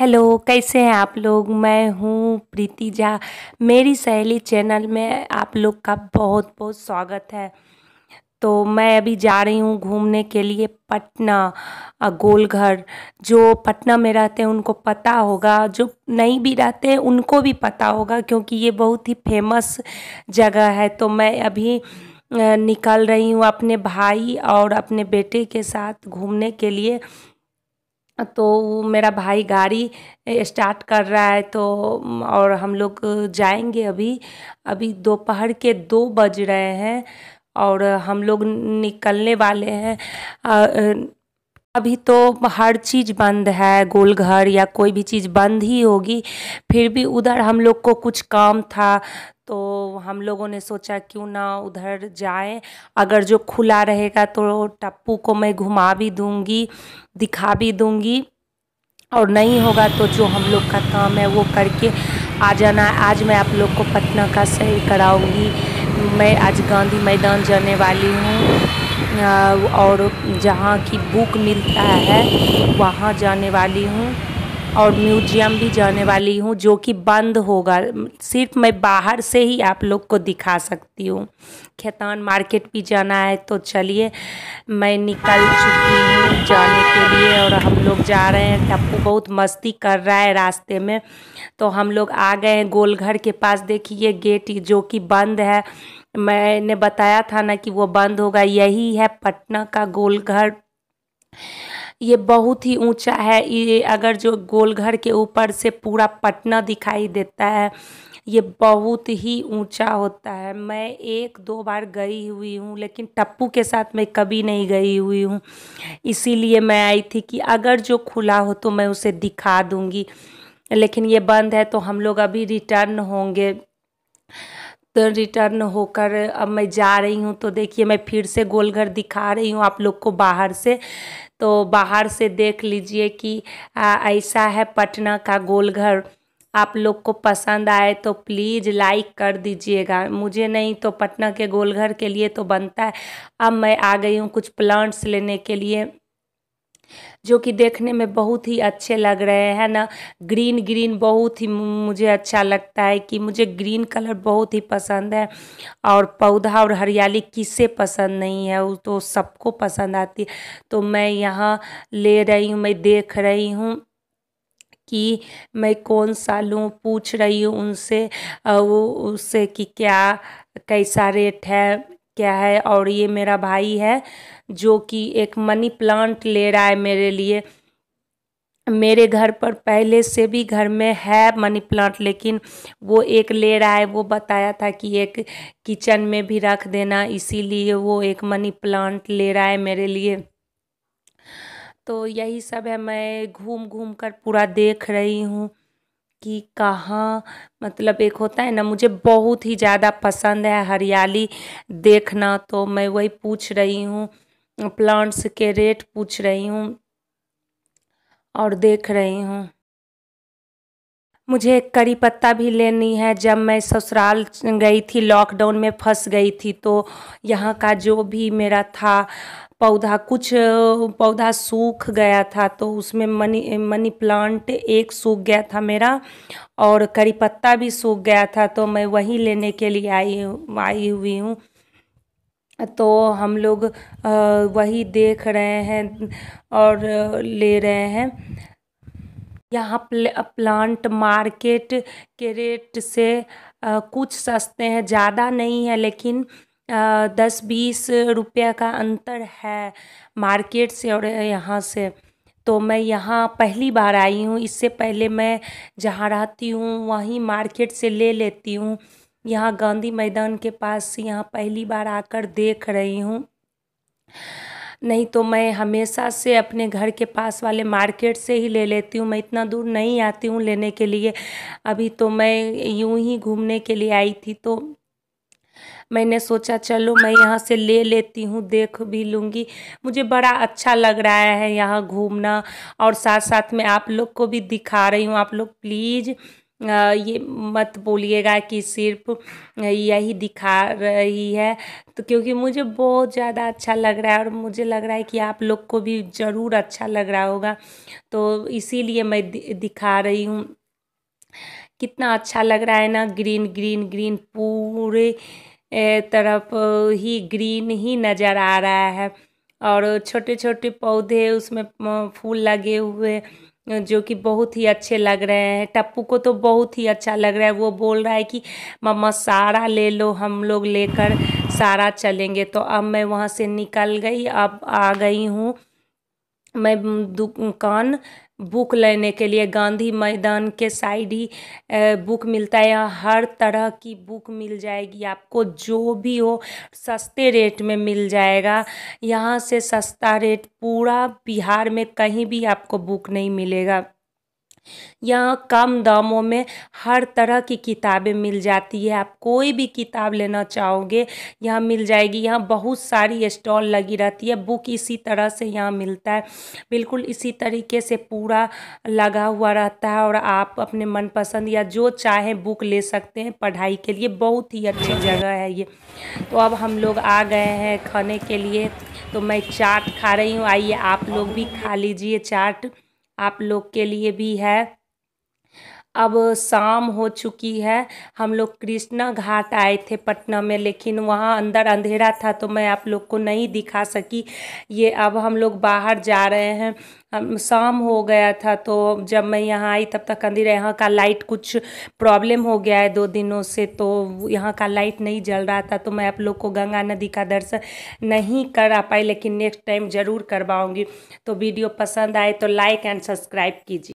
hello कैसे हैं आप लोग मैं हूँ प्रीति झा मेरी सहेली चैनल में आप लोग का बहुत बहुत स्वागत है तो मैं अभी जा रही हूँ घूमने के लिए पटना गोलघर जो पटना में रहते हैं उनको पता होगा जो नहीं भी रहते हैं उनको भी पता होगा क्योंकि ये बहुत ही फेमस जगह है तो मैं अभी निकल रही हूँ अपने भाई और अपने बेटे के साथ घूमने के लिए तो मेरा भाई गाड़ी स्टार्ट कर रहा है तो और हम लोग जाएंगे अभी अभी दोपहर के दो बज रहे हैं और हम लोग निकलने वाले हैं अभी तो हर चीज़ बंद है गोलघर या कोई भी चीज़ बंद ही होगी फिर भी उधर हम लोग को कुछ काम था तो हम लोगों ने सोचा क्यों ना उधर जाएं अगर जो खुला रहेगा तो टप्पू को मैं घुमा भी दूंगी दिखा भी दूंगी और नहीं होगा तो जो हम लोग का काम है वो करके आ जाना आज मैं आप लोग को पटना का सैर कराऊंगी मैं आज गांधी मैदान जाने वाली हूँ और जहाँ की बुक मिलता है वहाँ जाने वाली हूँ और म्यूजियम भी जाने वाली हूँ जो कि बंद होगा सिर्फ मैं बाहर से ही आप लोग को दिखा सकती हूँ खेतान मार्केट भी जाना है तो चलिए मैं निकल चुकी हूँ जाने के लिए और हम लोग जा रहे हैं टप्पू बहुत मस्ती कर रहा है रास्ते में तो हम लोग आ गए हैं गोलघर के पास देखिए गेट जो कि बंद है मैंने बताया था ना कि वो बंद होगा यही है पटना का गोलघर ये बहुत ही ऊंचा है ये अगर जो गोलघर के ऊपर से पूरा पटना दिखाई देता है ये बहुत ही ऊंचा होता है मैं एक दो बार गई हुई हूँ लेकिन टप्पू के साथ मैं कभी नहीं गई हुई हूँ इसीलिए मैं आई थी कि अगर जो खुला हो तो मैं उसे दिखा दूँगी लेकिन ये बंद है तो हम लोग अभी रिटर्न होंगे तो रिटर्न होकर अब मैं जा रही हूँ तो देखिए मैं फिर से गोलघर दिखा रही हूँ आप लोग को बाहर से तो बाहर से देख लीजिए कि आ, ऐसा है पटना का गोलघर आप लोग को पसंद आए तो प्लीज़ लाइक कर दीजिएगा मुझे नहीं तो पटना के गोलघर के लिए तो बनता है अब मैं आ गई हूँ कुछ प्लांट्स लेने के लिए जो कि देखने में बहुत ही अच्छे लग रहे हैं ना ग्रीन ग्रीन बहुत ही मुझे अच्छा लगता है कि मुझे ग्रीन कलर बहुत ही पसंद है और पौधा और हरियाली किसे पसंद नहीं है वो तो सबको पसंद आती तो मैं यहाँ ले रही हूँ मैं देख रही हूँ कि मैं कौन सा लूँ पूछ रही हूँ उनसे वो उससे कि क्या कैसा रेट है क्या है और ये मेरा भाई है जो कि एक मनी प्लांट ले रहा है मेरे लिए मेरे घर पर पहले से भी घर में है मनी प्लांट लेकिन वो एक ले रहा है वो बताया था कि एक किचन में भी रख देना इसीलिए वो एक मनी प्लांट ले रहा है मेरे लिए तो यही सब है मैं घूम घूम कर पूरा देख रही हूँ कि कहाँ मतलब एक होता है ना मुझे बहुत ही ज़्यादा पसंद है हरियाली देखना तो मैं वही पूछ रही हूँ प्लांट्स के रेट पूछ रही हूँ और देख रही हूँ मुझे करी पत्ता भी लेनी है जब मैं ससुराल गई थी लॉकडाउन में फंस गई थी तो यहाँ का जो भी मेरा था पौधा कुछ पौधा सूख गया था तो उसमें मनी मनी प्लांट एक सूख गया था मेरा और करी पत्ता भी सूख गया था तो मैं वहीं लेने के लिए आई आई हुई हूँ तो हम लोग वही देख रहे हैं और ले रहे हैं यहाँ प्लांट मार्केट के रेट से कुछ सस्ते हैं ज़्यादा नहीं है लेकिन दस बीस रुपये का अंतर है मार्केट से और यहाँ से तो मैं यहाँ पहली बार आई हूँ इससे पहले मैं जहाँ रहती हूँ वहीं मार्केट से ले लेती हूँ यहाँ गांधी मैदान के पास यहाँ पहली बार आकर देख रही हूँ नहीं तो मैं हमेशा से अपने घर के पास वाले मार्केट से ही ले लेती हूँ मैं इतना दूर नहीं आती हूँ लेने के लिए अभी तो मैं यूं ही घूमने के लिए आई थी तो मैंने सोचा चलो मैं यहाँ से ले लेती हूँ देख भी लूँगी मुझे बड़ा अच्छा लग रहा है यहाँ घूमना और साथ साथ में आप लोग को भी दिखा रही हूँ आप लोग प्लीज़ ये मत बोलिएगा कि सिर्फ यही दिखा रही है तो क्योंकि मुझे बहुत ज़्यादा अच्छा लग रहा है और मुझे लग रहा है कि आप लोग को भी ज़रूर अच्छा लग रहा होगा तो इसीलिए मैं दिखा रही हूँ कितना अच्छा लग रहा है ना ग्रीन ग्रीन ग्रीन पूरे तरफ ही ग्रीन ही नजर आ रहा है और छोटे-छोटे पौधे उसमें फूल लगे हुए जो कि बहुत ही अच्छे लग रहे हैं टप्पू को तो बहुत ही अच्छा लग रहा है वो बोल रहा है कि मम्मा सारा ले लो हम लोग लेकर सारा चलेंगे तो अब मैं वहाँ से निकल गई अब आ गई हूँ मैं दुकान बुक लेने के लिए गांधी मैदान के साइड ही बुक मिलता है यहाँ हर तरह की बुक मिल जाएगी आपको जो भी हो सस्ते रेट में मिल जाएगा यहाँ से सस्ता रेट पूरा बिहार में कहीं भी आपको बुक नहीं मिलेगा यहाँ कम दामों में हर तरह की किताबें मिल जाती है आप कोई भी किताब लेना चाहोगे यहाँ मिल जाएगी यहाँ बहुत सारी स्टॉल लगी रहती है बुक इसी तरह से यहाँ मिलता है बिल्कुल इसी तरीके से पूरा लगा हुआ रहता है और आप अपने मनपसंद या जो चाहें बुक ले सकते हैं पढ़ाई के लिए बहुत ही अच्छी जगह है ये तो अब हम लोग आ गए हैं खाने के लिए तो मैं चाट खा रही हूँ आइए आप लोग भी खा लीजिए चाट आप लोग के लिए भी है अब शाम हो चुकी है हम लोग कृष्णा घाट आए थे पटना में लेकिन वहाँ अंदर अंधेरा था तो मैं आप लोग को नहीं दिखा सकी ये अब हम लोग बाहर जा रहे हैं शाम हो गया था तो जब मैं यहाँ आई तब तक अंधेरा यहाँ का लाइट कुछ प्रॉब्लम हो गया है दो दिनों से तो यहाँ का लाइट नहीं जल रहा था तो मैं आप लोग को गंगा नदी का दर्शन नहीं करा पाई लेकिन नेक्स्ट टाइम ज़रूर करवाऊँगी तो वीडियो पसंद आए तो लाइक एंड सब्सक्राइब कीजिए